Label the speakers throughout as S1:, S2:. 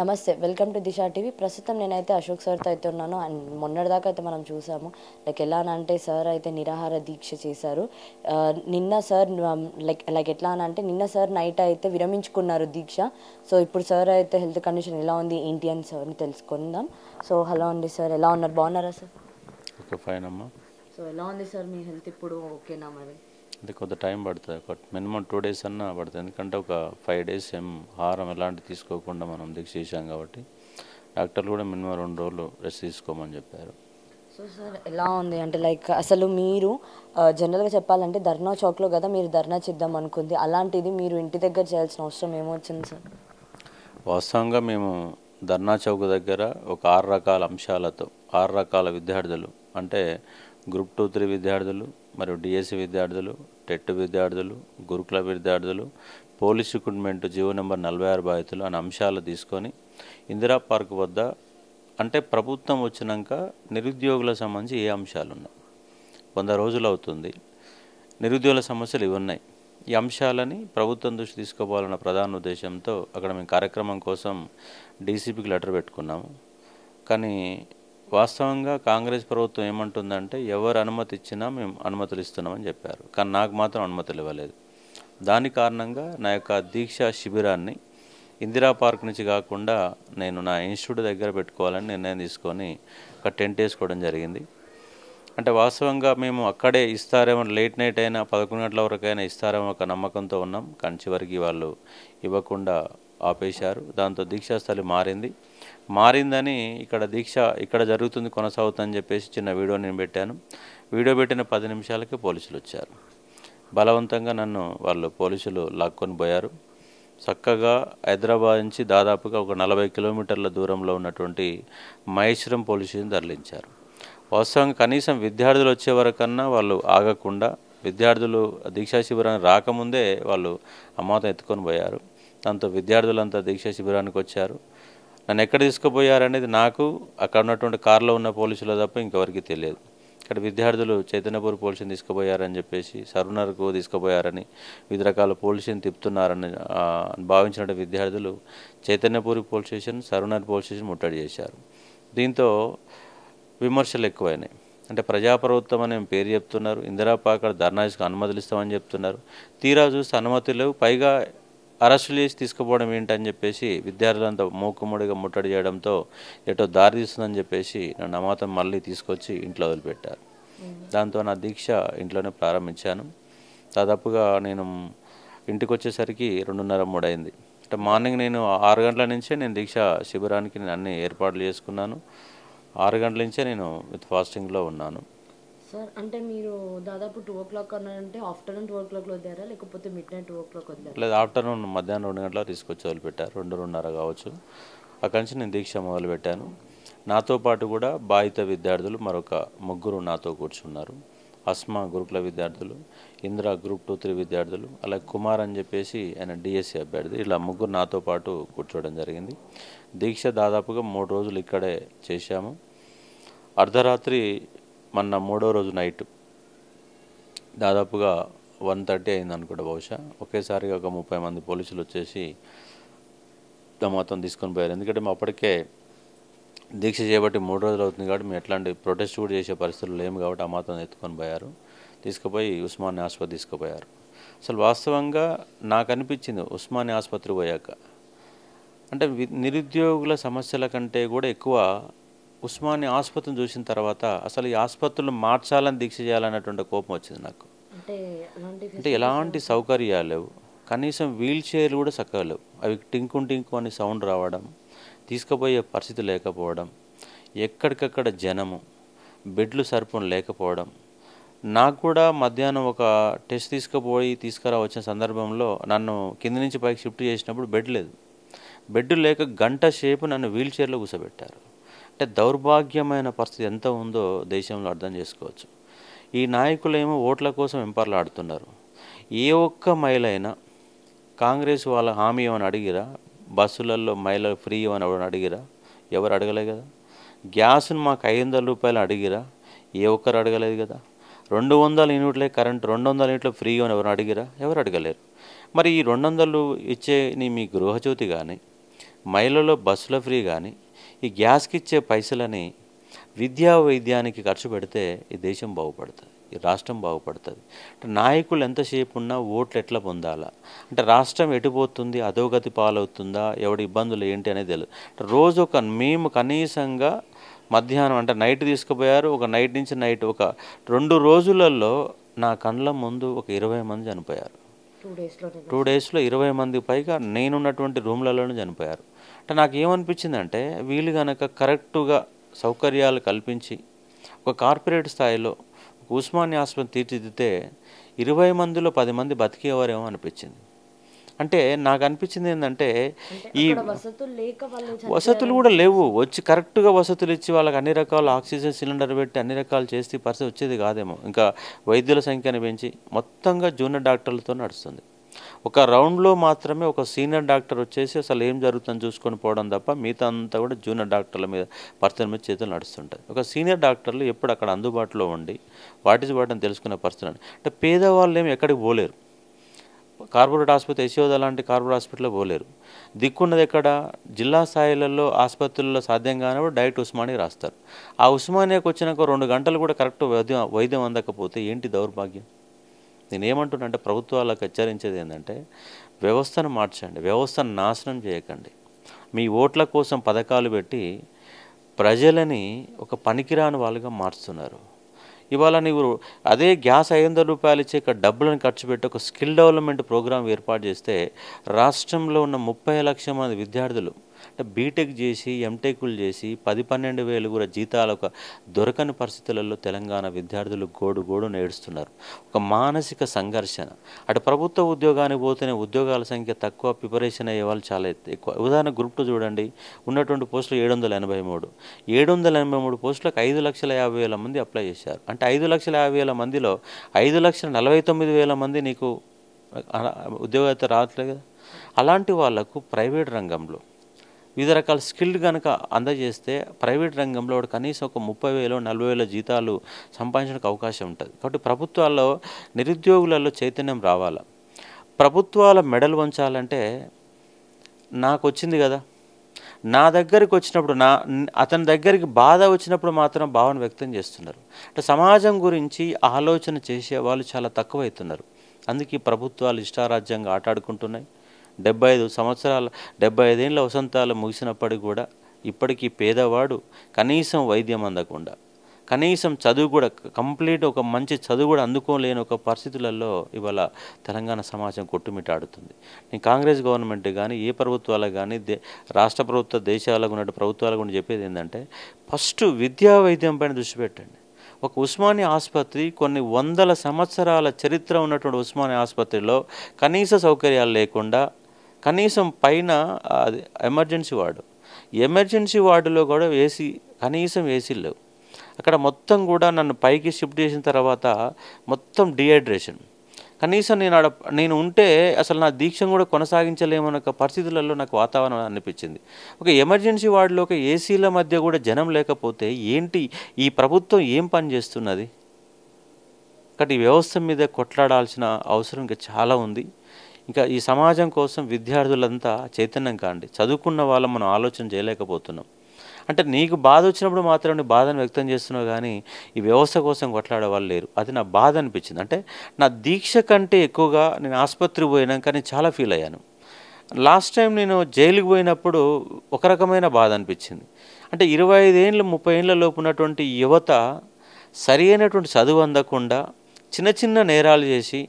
S1: నమస్తే welcome to Disha TV ప్రస్తుతం నేనైతే అశోక్ సార్తో అయితే ఉన్నాను అండ్ మొన్నటిదాకా అయితే మనం చూసాము లైక్ ఎలా అంటే సార్ అయితే నిరాహార దీక్ష చేశారు నిన్న సార్ లైక్ లైక్ ఎట్లా అంటే నిన్న సార్ నైట్ అయితే విరమించుకున్నారు దీక్ష సో ఇప్పుడు సార్ అయితే హెల్త్ కండిషన్ ఎలా ఉంది ఏంటి అని సార్ని తెలుసుకుందాం సో హలో అండి సార్ ఎలా ఉన్నారు బాగున్నారా సార్ ఫైన్ అమ్మా సో ఎలా ఉంది సార్ మీ హెల్త్ ఇప్పుడు ఓకేనా మరి
S2: అంటే కొంత టైం పడుతుంది ఒక మినిమం టూ డేస్ అన్నా పడుతుంది ఎందుకంటే ఒక ఫైవ్ డేస్ ఏం ఆహారం ఎలాంటి తీసుకోకుండా మనం దీక్ష చేసాం కాబట్టి డాక్టర్లు కూడా మినిమం రెండు రోజులు రెస్ట్ తీసుకోమని చెప్పారు
S1: సో సార్ ఎలా ఉంది అంటే లైక్ అసలు మీరు జనరల్గా చెప్పాలంటే ధర్నా చౌక్లో కదా మీరు ధర్నా చేద్దాం అనుకుంది అలాంటిది మీరు ఇంటి దగ్గర చేయాల్సిన అవసరం ఏమొచ్చింది సార్
S2: వాస్తవంగా మేము ధర్నా చౌక్ దగ్గర ఒక ఆరు రకాల అంశాలతో ఆరు రకాల విద్యార్థులు అంటే గ్రూప్ టూ త్రీ విద్యార్థులు మరియు డిఎస్సి విద్యార్థులు టెట్ విద్యార్థులు గురుకుల విద్యార్థులు పోలీస్ రిక్రూట్మెంట్ జీవో నెంబర్ నలభై ఆరు బాధితులు అనే అంశాలు తీసుకొని ఇందిరా పార్క్ వద్ద అంటే ప్రభుత్వం వచ్చినాక నిరుద్యోగుల సంబంధించి ఏ అంశాలు ఉన్నాయి వంద రోజులు అవుతుంది నిరుద్యోగుల సమస్యలు ఇవి ఉన్నాయి ఈ అంశాలని ప్రభుత్వం దృష్టి తీసుకోవాలన్న ప్రధాన ఉద్దేశంతో అక్కడ మేము కార్యక్రమం కోసం డీసీపీకి లెటర్ పెట్టుకున్నాము కానీ వాస్తవంగా కాంగ్రెస్ ప్రభుత్వం ఏమంటుందంటే ఎవరు అనుమతి ఇచ్చినా మేము అనుమతులు ఇస్తున్నామని చెప్పారు కానీ నాకు మాత్రం అనుమతులు ఇవ్వలేదు దాని కారణంగా నా యొక్క దీక్షా శిబిరాన్ని ఇందిరా పార్క్ నుంచి కాకుండా నేను నా ఇన్స్టిట్యూట్ దగ్గర పెట్టుకోవాలని నిర్ణయం తీసుకొని ఒక టెంట్ వేసుకోవడం జరిగింది అంటే వాస్తవంగా మేము అక్కడే ఇస్తారేమో లేట్ నైట్ అయినా పదకొండు గంటల వరకైనా ఇస్తారేమో ఒక నమ్మకంతో ఉన్నాం కానీ చివరికి వాళ్ళు ఇవ్వకుండా ఆపేశారు దాంతో దీక్షాస్థలి మారింది మారిందని ఇక్కడ దీక్ష ఇక్కడ జరుగుతుంది కొనసాగుతుందని చెప్పేసి చిన్న వీడియో నేను పెట్టాను వీడియో పెట్టిన పది నిమిషాలకే పోలీసులు వచ్చారు బలవంతంగా నన్ను వాళ్ళు పోలీసులు లాక్కొని పోయారు చక్కగా హైదరాబాద్ నుంచి దాదాపుగా ఒక నలభై కిలోమీటర్ల దూరంలో ఉన్నటువంటి మహేశ్వరం పోలీసులను తరలించారు వాస్తవం కనీసం విద్యార్థులు వచ్చే వరకన్నా వాళ్ళు ఆగకుండా విద్యార్థులు దీక్షా శిబిరానికి రాకముందే వాళ్ళు అమ్మాతం ఎత్తుకొని పోయారు దాంతో విద్యార్థులంతా దీక్షా శిబిరానికి వచ్చారు నన్ను ఎక్కడ తీసుకుపోయారనేది నాకు అక్కడ ఉన్నటువంటి కారులో ఉన్న పోలీసులు తప్ప ఇంకెవరికి తెలియదు ఇక్కడ విద్యార్థులు చైతన్యపూర్ పోలీసుని తీసుకుపోయారని చెప్పేసి సరునర్కు తీసుకుపోయారని వివిధ రకాల పోలీసుని తిప్పుతున్నారని భావించిన విద్యార్థులు చైతన్యపూరి పోలీస్ స్టేషన్ సరునర్ పోలీస్ స్టేషన్ ముట్టడి చేశారు దీంతో విమర్శలు ఎక్కువైనాయి అంటే ప్రజాప్రభుత్వం అని పేరు చెప్తున్నారు ఇందిరా ధర్నాజ్కి అనుమతులు ఇస్తామని చెప్తున్నారు తీరా చూస్తే అనుమతులు పైగా అరెస్టులు చేసి తీసుకుపోవడం ఏంటని చెప్పేసి విద్యార్థులంతా మూకుమ్మడిగా ముట్టడి చేయడంతో ఎటో దారి తీస్తుందని చెప్పేసి నన్ను అమాతం మళ్ళీ తీసుకొచ్చి ఇంట్లో వదిలిపెట్టారు దాంతో నా దీక్ష ఇంట్లోనే ప్రారంభించాను దాదాపుగా నేను ఇంటికి వచ్చేసరికి రెండున్నర మూడు అయింది అంటే మార్నింగ్ నేను ఆరు గంటల నుంచే నేను దీక్ష శిబిరానికి నేను అన్ని ఏర్పాట్లు చేసుకున్నాను ఆరు గంటల నుంచే నేను విత్ ఫాస్టింగ్లో ఉన్నాను
S1: సార్ అంటే మీరు దాదాపు టూ ఓ క్లాక్ అన్నారంటే ఆఫ్టర్నూన్ టూ ఓ క్లాక్లో వద్దారా లేకపోతే midnight two o'clock వద్దారా
S2: లేదు ఆఫ్టర్నూన్ మధ్యాహ్నం రెండు గంటల తీసుకొచ్చి వదిలిపెట్టారు రెండు రెండున్నర కావచ్చు అక్కడి నుంచి నేను దీక్ష మొదలుపెట్టాను నాతో పాటు కూడా బాధిత విద్యార్థులు మరొక ముగ్గురు నాతో కూర్చున్నారు అస్మ గురుకుల విద్యార్థులు ఇంద్ర గ్రూప్ టూ త్రీ విద్యార్థులు అలాగే కుమార్ అని చెప్పేసి ఆయన డిఎస్సి e అభ్యర్థి ఇలా ముగ్గురు నాతో పాటు కూర్చోవడం జరిగింది దీక్ష దాదాపుగా మూడు రోజులు ఇక్కడే చేశాము అర్ధరాత్రి మొన్న మూడో రోజు నైట్ దాదాపుగా వన్ థర్టీ అయింది అనుకోండి బహుశా ఒకేసారిగా ఒక ముప్పై మంది పోలీసులు వచ్చేసి మొత్తం తీసుకొని పోయారు ఎందుకంటే మేము అప్పటికే దీక్ష చేయబట్టి మూడు రోజులు అవుతుంది కాబట్టి మేము ఎట్లాంటి ప్రొటెస్ట్ కూడా చేసే పరిస్థితులు లేము కాబట్టి ఆ మాత్రం ఎత్తుకొని పోయారు తీసుకుపోయి ఉస్మాని ఆసుపత్రి తీసుకుపోయారు అసలు వాస్తవంగా నాకు అనిపించింది ఉస్మాని ఆసుపత్రి పోయాక అంటే నిరుద్యోగుల సమస్యల కంటే కూడా ఎక్కువ ఉస్మాని ఆసుపత్రిని చూసిన తర్వాత అసలు ఈ ఆసుపత్రులు మార్చాలని దీక్ష చేయాలన్నటువంటి కోపం వచ్చింది నాకు అంటే ఎలాంటి సౌకర్యాలు లేవు కనీసం వీల్ చైర్లు కూడా చక్కగా లేవు అవి టింకు టింకు అని సౌండ్ రావడం తీసుకుపోయే పరిస్థితి లేకపోవడం ఎక్కడికక్కడ జనము బెడ్లు సరిపోను లేకపోవడం నాకు కూడా మధ్యాహ్నం ఒక టెస్ట్ తీసుకుపోయి తీసుకురావచ్చిన సందర్భంలో నన్ను కింద నుంచి పైకి షిఫ్ట్ చేసినప్పుడు బెడ్ లేదు బెడ్ లేక గంట సేపు నన్ను వీల్ చైర్లో కూర్చోబెట్టారు అంటే దౌర్భాగ్యమైన పరిస్థితి ఎంత ఉందో దేశంలో అర్థం చేసుకోవచ్చు ఈ నాయకులేమో ఓట్ల కోసం ఎంపర్లాడుతున్నారు ఏ ఒక్క మైలైనా కాంగ్రెస్ వాళ్ళ హామీ ఏమని అడిగిరా బస్సులలో మైల ఫ్రీ ఏమని ఎవరు అడిగిరా ఎవరు అడగలే కదా గ్యాస్ను మాకు ఐదు వందల రూపాయలు అడిగిరా ఏ ఒక్కరు అడగలేదు కదా రెండు వందల యూనిట్లే కరెంట్ రెండు వందల యూనిట్లు ఫ్రీ అని ఎవరు అడిగిరా ఎవరు అడగలేరు మరి ఈ రెండు వందలు ఇచ్చే నీ మీ గృహజ్యోతి కానీ మైలలో బస్సుల ఫ్రీ కానీ ఈ గ్యాస్కి ఇచ్చే పైసలని విద్యా వైద్యానికి ఖర్చు పెడితే ఈ దేశం బాగుపడుతుంది ఈ రాష్ట్రం బాగుపడుతుంది అంటే నాయకులు ఎంతసేపు ఉన్నా ఓట్లు ఎట్లా పొందాలా అంటే రాష్ట్రం ఎటుపోతుంది అధోగతి పాలవుతుందా ఎవడి ఇబ్బందులు ఏంటి అనేది తెలియదు అంటే రోజు ఒక మేము కనీసంగా మధ్యాహ్నం అంటే నైట్ తీసుకుపోయారు ఒక నైట్ నుంచి నైట్ ఒక రెండు రోజులలో నా కండ్ల ముందు ఒక ఇరవై మంది చనిపోయారు టూ డేస్లో ఇరవై మంది పైగా నేనున్నటువంటి రూమ్లలోనే చనిపోయారు అంటే నాకు ఏమనిపించిందంటే వీళ్ళు కనుక కరెక్టుగా సౌకర్యాలు కల్పించి ఒక కార్పొరేట్ స్థాయిలో ఉస్మాని ఆసుపత్రి తీర్చిదిద్దితే ఇరవై మందిలో పది మంది బతికేవారేమో అనిపించింది అంటే నాకు అనిపించింది ఏంటంటే ఈ వసతులు కూడా లేవు వచ్చి కరెక్ట్గా వసతులు ఇచ్చి వాళ్ళకి అన్ని రకాల ఆక్సిజన్ సిలిండర్ పెట్టి అన్ని రకాలు చేస్తే పరిస్థితి వచ్చేది కాదేమో ఇంకా వైద్యుల సంఖ్యను పెంచి మొత్తంగా జూనియర్ డాక్టర్లతో నడుస్తుంది ఒక రౌండ్లో మాత్రమే ఒక సీనియర్ డాక్టర్ వచ్చేసి అసలు ఏం జరుగుతుందని చూసుకొని పోవడం తప్ప మిగతా అంతా కూడా జూనియర్ డాక్టర్ల మీద పర్సన్ మీద చేతులు నడుస్తుంటాయి ఒక సీనియర్ డాక్టర్లు ఎప్పుడు అక్కడ అందుబాటులో ఉండి వాటి వాటిని తెలుసుకునే పరిస్థితి అంటే పేదవాళ్ళు ఏమి ఎక్కడికి పోలేరు కార్పొరేట్ ఆసుపత్రి యశోద లాంటి కార్పొరేట్ హాస్పిటల్లో పోలేరు దిక్కున్నది ఎక్కడ జిల్లా స్థాయిలలో ఆసుపత్రుల్లో సాధ్యం కానీ డైరెక్ట్ ఉస్మానియా రాస్తారు ఆ ఉస్మానియాకి వచ్చినాక రెండు గంటలు కూడా కరెక్ట్ వైద్యం వైద్యం అందకపోతే ఏంటి దౌర్భాగ్యం ఏమంటున్నా అంటే ప్రభుత్వాలకు హెచ్చరించేది ఏంటంటే వ్యవస్థను మార్చండి వ్యవస్థను నాశనం చేయకండి మీ ఓట్ల కోసం పథకాలు పెట్టి ప్రజలని ఒక పనికిరాని వాళ్ళుగా మార్చుతున్నారు ఇవాళ నీవు అదే గ్యాస్ ఐదు వందల రూపాయలు ఇచ్చే ఇక్కడ డబ్బులను ఖర్చు పెట్టి ఒక స్కిల్ డెవలప్మెంట్ ప్రోగ్రాం ఏర్పాటు చేస్తే రాష్ట్రంలో ఉన్న ముప్పై లక్షల మంది విద్యార్థులు అంటే బీటెక్ చేసి ఎంటెక్లు చేసి పది పన్నెండు వేలు కూడా జీతాలు ఒక దొరకని పరిస్థితులలో తెలంగాణ విద్యార్థులు గోడు గోడు నేడుస్తున్నారు ఒక మానసిక సంఘర్షణ అటు ప్రభుత్వ ఉద్యోగానికి పోతేనే ఉద్యోగాల సంఖ్య తక్కువ ప్రిపరేషన్ అయ్యే వాళ్ళు చాలా ఎక్కువ ఉదాహరణ గ్రూప్ టూ చూడండి ఉన్నటువంటి పోస్టులు ఏడు వందల ఎనభై మూడు ఏడు వందల ఎనభై మూడు పోస్టులకు ఐదు లక్షల యాభై వేల మంది అప్లై చేశారు అంటే ఐదు లక్షల యాభై వేల మందిలో ఐదు లక్షల నలభై తొమ్మిది వేల మంది నీకు ఉద్యోగ రావట్లేదు కదా అలాంటి వాళ్లకు ప్రైవేట్ రంగంలో వివిధ రకాల స్కిల్ కనుక అందజేస్తే ప్రైవేట్ రంగంలో వాడు కనీసం ఒక ముప్పై వేలు నలభై వేల జీతాలు సంపాదించడానికి అవకాశం ఉంటుంది కాబట్టి ప్రభుత్వాల్లో నిరుద్యోగులలో చైతన్యం రావాలి ప్రభుత్వాల మెడలు వంచాలంటే నాకు వచ్చింది కదా నా దగ్గరికి వచ్చినప్పుడు నా అతని దగ్గరికి బాధ వచ్చినప్పుడు మాత్రం భావన వ్యక్తం చేస్తున్నారు అంటే సమాజం గురించి ఆలోచన చేసే వాళ్ళు చాలా తక్కువైతున్నారు అందుకే ప్రభుత్వాలు ఇష్టారాజ్యంగా ఆటాడుకుంటున్నాయి డెబ్బై ఐదు సంవత్సరాల డెబ్బై ఐదేళ్ళ వసంతాలు ముగిసినప్పటికి కూడా ఇప్పటికీ పేదవాడు కనీసం వైద్యం అందకుండా కనీసం చదువు కూడా కంప్లీట్ ఒక మంచి చదువు కూడా అందుకోలేని ఒక పరిస్థితులలో ఇవాళ తెలంగాణ సమాజం కొట్టుమిటాడుతుంది నేను కాంగ్రెస్ గవర్నమెంట్ కానీ ఏ ప్రభుత్వాలకు కానీ దే రాష్ట్ర ప్రభుత్వ దేశాలకు ఉన్నట్టు ప్రభుత్వాల గురించి చెప్పేది ఏంటంటే ఫస్ట్ విద్యా వైద్యం పైన దృష్టి పెట్టండి ఒక ఉస్మానియా ఆసుపత్రి కొన్ని వందల సంవత్సరాల చరిత్ర ఉన్నటువంటి ఉస్మానియా ఆసుపత్రిలో కనీస సౌకర్యాలు లేకుండా కనీసం పైన అది ఎమర్జెన్సీ వార్డు ఎమర్జెన్సీ వార్డులో కూడా ఏసీ కనీసం ఏసీలు లేవు అక్కడ మొత్తం కూడా నన్ను పైకి షిఫ్ట్ చేసిన తర్వాత మొత్తం డిహైడ్రేషన్ కనీసం నేను ఆడ నేను ఉంటే అసలు నా దీక్షను కూడా కొనసాగించలేమన్న పరిస్థితులలో నాకు వాతావరణం అనిపించింది ఒక ఎమర్జెన్సీ వార్డులో ఒక ఏసీల మధ్య కూడా జనం లేకపోతే ఏంటి ఈ ప్రభుత్వం ఏం పని చేస్తున్నది కాబట్టి ఈ వ్యవస్థ మీద కొట్లాడాల్సిన అవసరం ఇంకా చాలా ఉంది ఇంకా ఈ సమాజం కోసం విద్యార్థులంతా చైతన్యం కాండి చదువుకున్న వాళ్ళ మనం ఆలోచన చేయలేకపోతున్నాం అంటే నీకు బాధ వచ్చినప్పుడు మాత్రం నీ బాధను వ్యక్తం చేస్తున్నావు కానీ ఈ వ్యవస్థ కోసం కొట్లాడే వాళ్ళు లేరు అది నా బాధ అనిపించింది అంటే నా దీక్ష కంటే ఎక్కువగా నేను ఆసుపత్రి పోయినాక నేను చాలా ఫీల్ అయ్యాను లాస్ట్ టైం నేను జైలుకి పోయినప్పుడు ఒక రకమైన బాధ అనిపించింది అంటే ఇరవై ఐదేళ్ళు ముప్పై ఏళ్ళ లోపు ఉన్నటువంటి యువత సరి అయినటువంటి చదువు అందకుండా చిన్న చిన్న నేరాలు చేసి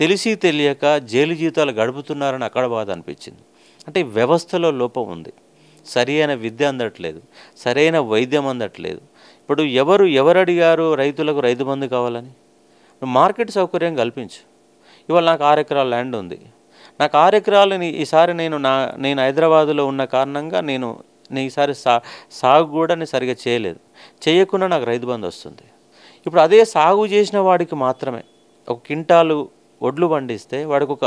S2: తెలిసి తెలియక జైలు జీవితాలు గడుపుతున్నారని అక్కడ బాధ అనిపించింది అంటే వ్యవస్థలో లోపం ఉంది అయిన విద్య అందట్లేదు సరైన వైద్యం అందట్లేదు ఇప్పుడు ఎవరు ఎవరు అడిగారు రైతులకు రైతు బంధు కావాలని మార్కెట్ సౌకర్యం కల్పించు ఇవాళ నాకు ఆరు ఎకరాల ల్యాండ్ ఉంది నాకు ఆరు ఎకరాలని ఈసారి నేను నా నేను హైదరాబాదులో ఉన్న కారణంగా నేను నేను ఈసారి సా సాగు కూడా నేను సరిగ్గా చేయలేదు చేయకుండా నాకు రైతు బంధు వస్తుంది ఇప్పుడు అదే సాగు చేసిన వాడికి మాత్రమే ఒక క్వింటాలు వడ్లు పండిస్తే వాడికి ఒక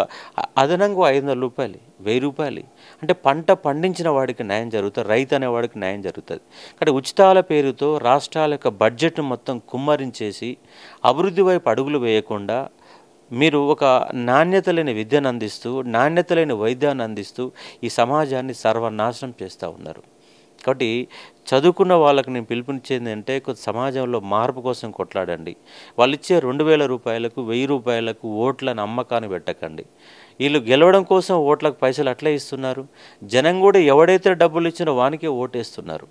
S2: అదనంగా ఐదు వందల రూపాయలు వెయ్యి రూపాయలు అంటే పంట పండించిన వాడికి న్యాయం జరుగుతుంది రైతు అనేవాడికి న్యాయం జరుగుతుంది కానీ ఉచితాల పేరుతో రాష్ట్రాల యొక్క బడ్జెట్ మొత్తం కుమ్మరించేసి అభివృద్ధి వైపు అడుగులు వేయకుండా మీరు ఒక నాణ్యత లేని విద్యను అందిస్తూ నాణ్యత లేని వైద్యాన్ని అందిస్తూ ఈ సమాజాన్ని సర్వనాశనం చేస్తూ ఉన్నారు కాబట్టి చదువుకున్న వాళ్ళకి నేను పిలుపునిచ్చేది అంటే సమాజంలో మార్పు కోసం కొట్లాడండి వాళ్ళు ఇచ్చే రెండు వేల రూపాయలకు వెయ్యి రూపాయలకు ఓట్లను అమ్మకాన్ని పెట్టకండి వీళ్ళు గెలవడం కోసం ఓట్లకు పైసలు అట్లే ఇస్తున్నారు జనం కూడా ఎవడైతే డబ్బులు ఇచ్చినా వానికే ఓటేస్తున్నారు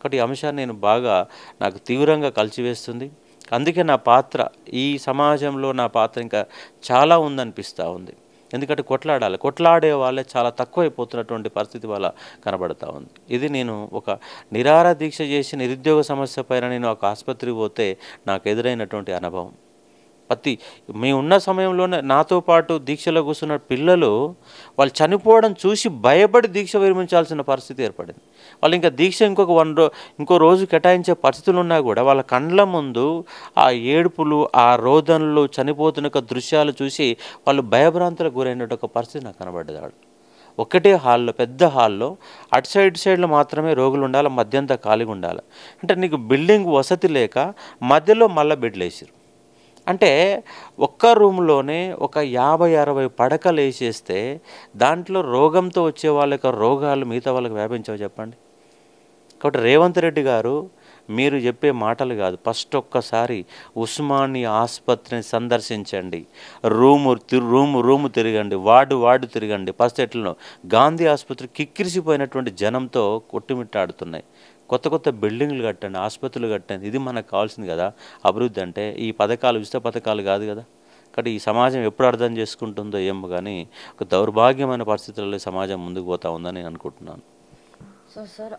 S2: కాబట్టి ఈ అంశాన్ని నేను బాగా నాకు తీవ్రంగా కలిసివేస్తుంది అందుకే నా పాత్ర ఈ సమాజంలో నా పాత్ర ఇంకా చాలా ఉందనిపిస్తూ ఉంది ఎందుకంటే కొట్లాడాలి కొట్లాడే వాళ్ళే చాలా తక్కువైపోతున్నటువంటి పరిస్థితి వల్ల కనబడతా ఉంది ఇది నేను ఒక నిరార దీక్ష చేసి నిరుద్యోగ సమస్య పైన నేను ఒక ఆసుపత్రికి పోతే నాకు ఎదురైనటువంటి అనుభవం అతి ఉన్న సమయంలోనే నాతో పాటు దీక్షలో కూర్చున్న పిల్లలు వాళ్ళు చనిపోవడం చూసి భయపడి దీక్ష విరమించాల్సిన పరిస్థితి ఏర్పడింది వాళ్ళు ఇంకా దీక్ష ఇంకొక వన్ రో ఇంకో రోజు కేటాయించే పరిస్థితులు ఉన్నా కూడా వాళ్ళ కండ్ల ముందు ఆ ఏడుపులు ఆ రోదనలు చనిపోతున్న దృశ్యాలు చూసి వాళ్ళు భయభ్రాంతులకు గురైనటువంటి ఒక పరిస్థితి నాకు కనబడ్డది ఒకటే హాల్లో పెద్ద హాల్లో అటు సైడ్ ఇటు సైడ్లో మాత్రమే రోగులు ఉండాలి మధ్యంతా ఖాళీగా ఉండాలి అంటే నీకు బిల్డింగ్ వసతి లేక మధ్యలో మళ్ళీ బెడ్లు వేసారు అంటే ఒక్క రూమ్లోనే ఒక యాభై అరవై పడకలు వేసేస్తే దాంట్లో రోగంతో వచ్చే వాళ్ళ యొక్క రోగాలు మిగతా వాళ్ళకి వ్యాపించవు చెప్పండి కాబట్టి రేవంత్ రెడ్డి గారు మీరు చెప్పే మాటలు కాదు ఫస్ట్ ఒక్కసారి ఉస్మానీ ఆసుపత్రిని సందర్శించండి రూము రూము రూము తిరగండి వార్డు వార్డు తిరగండి పరిస్థితుల్లో గాంధీ ఆసుపత్రి కిక్కిరిసిపోయినటువంటి జనంతో కొట్టుమిట్టాడుతున్నాయి కొత్త కొత్త బిల్డింగ్లు కట్టండి ఆసుపత్రులు కట్టండి ఇది మనకు కావాల్సింది కదా అభివృద్ధి అంటే ఈ పథకాలు ఉచిత పథకాలు కాదు కదా కాబట్టి ఈ సమాజం ఎప్పుడు అర్థం చేసుకుంటుందో ఏమో కానీ ఒక దౌర్భాగ్యమైన పరిస్థితులలో సమాజం ముందుకు పోతా ఉందని నేను అనుకుంటున్నాను
S1: సో సార్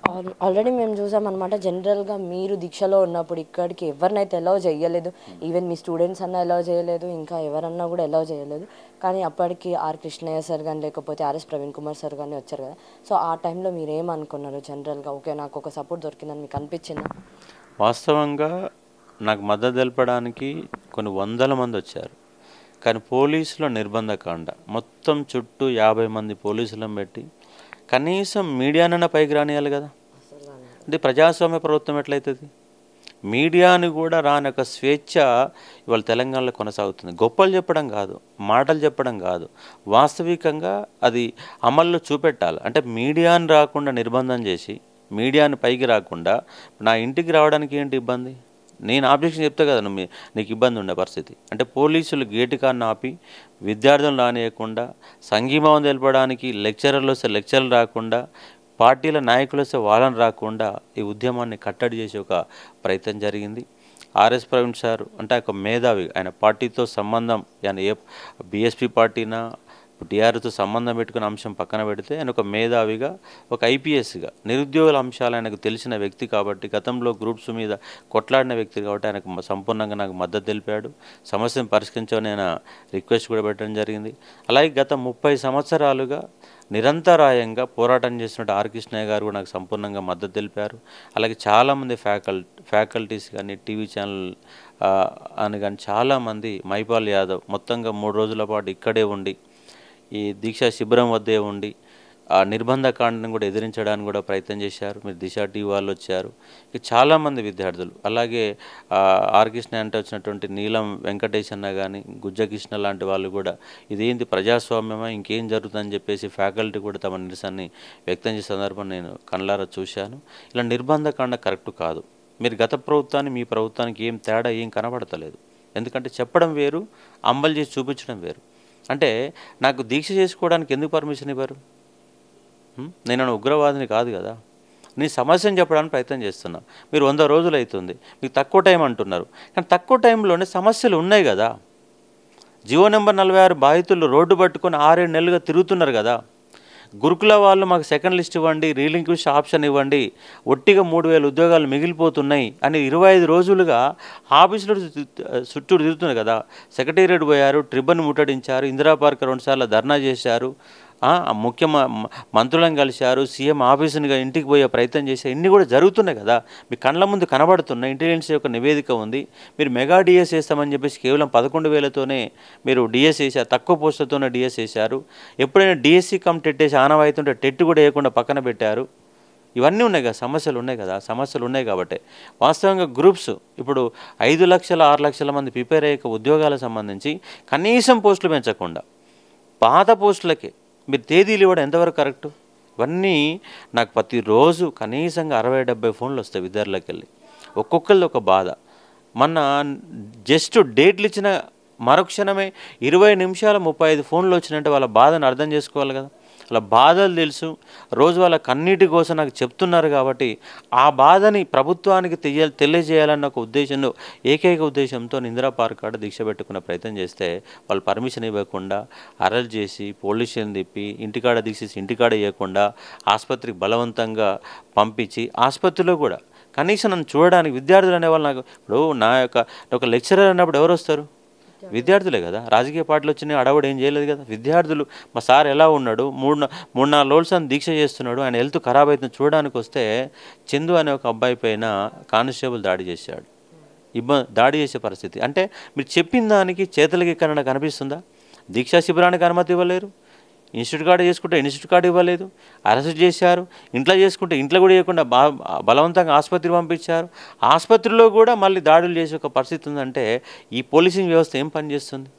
S1: ఆల్రెడీ మేము చూసామన్నమాట జనరల్గా మీరు దీక్షలో ఉన్నప్పుడు ఇక్కడికి ఎవరినైతే ఎలా చేయలేదు ఈవెన్ మీ స్టూడెంట్స్ అన్న ఎలా చేయలేదు ఇంకా ఎవరన్నా కూడా ఎలా చేయలేదు కానీ అప్పటికి ఆర్ కృష్ణయ్య సార్ కానీ లేకపోతే ఆర్ఎస్ ప్రవీణ్ కుమార్ సార్ కానీ వచ్చారు కదా సో ఆ టైంలో మీరు ఏమనుకున్నారు జనరల్గా ఓకే నాకు ఒక సపోర్ట్ దొరికిందని మీకు అనిపించిందా
S2: వాస్తవంగా నాకు మద్దతు తెలపడానికి కొన్ని వందల మంది వచ్చారు కానీ పోలీసులో నిర్బంధకాండ మొత్తం చుట్టూ యాభై మంది పోలీసులను పెట్టి కనీసం మీడియానన్నా పైకి రానియాలి కదా అంటే ప్రజాస్వామ్య ప్రభుత్వం ఎట్లయితుంది మీడియాని కూడా రాని ఒక స్వేచ్ఛ ఇవాళ తెలంగాణలో కొనసాగుతుంది గొప్పలు చెప్పడం కాదు మాటలు చెప్పడం కాదు వాస్తవికంగా అది అమల్లో చూపెట్టాలి అంటే మీడియాని రాకుండా నిర్బంధం చేసి మీడియాని పైకి రాకుండా నా ఇంటికి రావడానికి ఏంటి ఇబ్బంది నేను ఆబ్జెక్షన్ చెప్తే కదా నువ్వు నీకు ఇబ్బంది ఉండే పరిస్థితి అంటే పోలీసులు గేటు కాని ఆపి విద్యార్థులు రానియకుండా సంఘీభావం తెలపడానికి లెక్చరర్లు వస్తే లెక్చర్లు రాకుండా పార్టీల నాయకులు వస్తే వాళ్ళని రాకుండా ఈ ఉద్యమాన్ని కట్టడి చేసే ఒక ప్రయత్నం జరిగింది ఆర్ఎస్ ప్రవీణ్ సార్ అంటే ఒక మేధావి ఆయన పార్టీతో సంబంధం ఆయన ఏ బీఎస్పీ పార్టీనా టీఆర్ఎస్తో సంబంధం పెట్టుకున్న అంశం పక్కన పెడితే ఆయన ఒక మేధావిగా ఒక ఐపీఎస్గా నిరుద్యోగుల అంశాలు ఆయనకు తెలిసిన వ్యక్తి కాబట్టి గతంలో గ్రూప్స్ మీద కొట్లాడిన వ్యక్తి కాబట్టి ఆయనకు సంపూర్ణంగా నాకు మద్దతు తెలిపాడు సమస్యను పరిష్కరించమని ఆయన రిక్వెస్ట్ కూడా పెట్టడం జరిగింది అలాగే గత ముప్పై సంవత్సరాలుగా నిరంతరాయంగా పోరాటం చేసినట్టు ఆర్ కృష్ణయ్య గారు నాకు సంపూర్ణంగా మద్దతు తెలిపారు అలాగే చాలామంది ఫ్యాకల్ ఫ్యాకల్టీస్ కానీ టీవీ ఛానల్ అని కానీ చాలామంది మైపాల్ యాదవ్ మొత్తంగా మూడు రోజుల పాటు ఇక్కడే ఉండి ఈ దీక్షా శిబిరం వద్దే ఉండి ఆ నిర్బంధ కాండను కూడా ఎదిరించడానికి కూడా ప్రయత్నం చేశారు మీరు దిశ టీవీ వాళ్ళు వచ్చారు ఇక చాలామంది విద్యార్థులు అలాగే ఆర్కృష్ణ అంటే వచ్చినటువంటి నీలం వెంకటేష్ అన్న కానీ గుజ్జకృష్ణ లాంటి వాళ్ళు కూడా ఇదేంటి ప్రజాస్వామ్యమా ఇంకేం జరుగుతుందని చెప్పేసి ఫ్యాకల్టీ కూడా తమ నిరసనని వ్యక్తం చేసే సందర్భం నేను కళ్ళారా చూశాను ఇలా నిర్బంధ కాండ కరెక్ట్ కాదు మీరు గత ప్రభుత్వాన్ని మీ ప్రభుత్వానికి ఏం తేడా ఏం కనబడతలేదు ఎందుకంటే చెప్పడం వేరు అమలు చేసి చూపించడం వేరు అంటే నాకు దీక్ష చేసుకోవడానికి ఎందుకు పర్మిషన్ ఇవ్వరు నేను ఉగ్రవాదిని కాదు కదా నీ సమస్యను చెప్పడానికి ప్రయత్నం చేస్తున్నా మీరు వంద రోజులు అవుతుంది మీకు తక్కువ టైం అంటున్నారు కానీ తక్కువ టైంలోనే సమస్యలు ఉన్నాయి కదా జియో నెంబర్ నలభై ఆరు బాధితులు రోడ్డు పట్టుకొని ఆరేడు నెలలుగా తిరుగుతున్నారు కదా గురుకుల వాళ్ళు మాకు సెకండ్ లిస్ట్ ఇవ్వండి రీలింక్విష్ ఆప్షన్ ఇవ్వండి ఒట్టిగా మూడు వేల ఉద్యోగాలు మిగిలిపోతున్నాయి అని ఇరవై ఐదు రోజులుగా ఆఫీసులు చుట్టూ తిరుగుతున్నాయి కదా సెక్రటేరియట్ పోయారు ట్రిబన్ ముట్టడించారు ఇందిరా పార్క్ రెండుసార్లు ధర్నా చేశారు ముఖ్య మంత్రులను కలిశారు సీఎం ఆఫీసుని ఇంటికి పోయే ప్రయత్నం చేశారు ఇన్ని కూడా జరుగుతున్నాయి కదా మీ కళ్ళ ముందు కనబడుతున్న ఇంటెలిజెన్స్ యొక్క నివేదిక ఉంది మీరు మెగా డిఎస్ వేస్తామని చెప్పేసి కేవలం పదకొండు వేలతోనే మీరు డిఎస్ వేసారు తక్కువ పోస్టులతోనే డిఎస్ వేశారు ఎప్పుడైనా డిఎస్సి కమ్ టెట్టేసి ఆనవాయితుంటే టెట్ కూడా వేయకుండా పక్కన పెట్టారు ఇవన్నీ ఉన్నాయి కదా సమస్యలు ఉన్నాయి కదా సమస్యలు ఉన్నాయి కాబట్టి వాస్తవంగా గ్రూప్స్ ఇప్పుడు ఐదు లక్షల ఆరు లక్షల మంది ప్రిపేర్ అయ్యే ఉద్యోగాలకు సంబంధించి కనీసం పోస్టులు పెంచకుండా పాత పోస్టులకే మీరు తేదీలు ఇవ్వడం ఎంతవరకు కరెక్టు ఇవన్నీ నాకు ప్రతిరోజు కనీసంగా అరవై డెబ్బై ఫోన్లు వస్తాయి విద్యార్థులకు వెళ్ళి ఒక్కొక్కరిది ఒక బాధ మొన్న జస్ట్ డేట్లు ఇచ్చిన మరుక్షణమే ఇరవై నిమిషాల ముప్పై ఐదు ఫోన్లు వచ్చినట్టు వాళ్ళ బాధను అర్థం చేసుకోవాలి కదా అలా బాధలు తెలుసు రోజు వాళ్ళ కన్నీటి కోసం నాకు చెప్తున్నారు కాబట్టి ఆ బాధని ప్రభుత్వానికి తెలియ తెలియజేయాలన్న ఒక ఉద్దేశంలో ఏకైక ఉద్దేశంతో ఇందిరా పార్క్ కాడ దీక్ష పెట్టుకునే ప్రయత్నం చేస్తే వాళ్ళు పర్మిషన్ ఇవ్వకుండా అరెస్ట్ చేసి పోలీసులను తిప్పి ఇంటికాడ దీక్షేసి ఇంటికాడ ఇవ్వకుండా ఆసుపత్రికి బలవంతంగా పంపించి ఆసుపత్రిలో కూడా కనీసం నన్ను చూడడానికి విద్యార్థులు అనేవాళ్ళు నాకు ఇప్పుడు నా యొక్క ఒక లెక్చరర్ అన్నప్పుడు ఎవరు వస్తారు విద్యార్థులే కదా రాజకీయ పార్టీలు వచ్చిన అడవడు ఏం చేయలేదు కదా విద్యార్థులు మా సార్ ఎలా ఉన్నాడు మూడు మూడు నాలుగు రోజులు దీక్ష చేస్తున్నాడు ఆయన హెల్త్ ఖరాబ్ అవుతుంది చూడడానికి వస్తే చందు అనే ఒక అబ్బాయి పైన కానిస్టేబుల్ దాడి చేశాడు ఇబ్బంది దాడి చేసే పరిస్థితి అంటే మీరు చెప్పిన దానికి చేతులకి ఎక్కడ కనిపిస్తుందా దీక్షా శిబిరానికి అనుమతి ఇవ్వలేరు ఇన్స్టిట్యూట్ కార్డు చేసుకుంటే ఇన్స్టిట్యూట్ కార్డు ఇవ్వలేదు అరెస్ట్ చేశారు ఇంట్లో చేసుకుంటే ఇంట్లో కూడా ఇవ్వకుండా బలవంతంగా ఆసుపత్రి పంపించారు ఆసుపత్రిలో కూడా మళ్ళీ దాడులు చేసే ఒక పరిస్థితి ఉందంటే ఈ పోలీసింగ్ వ్యవస్థ ఏం పనిచేస్తుంది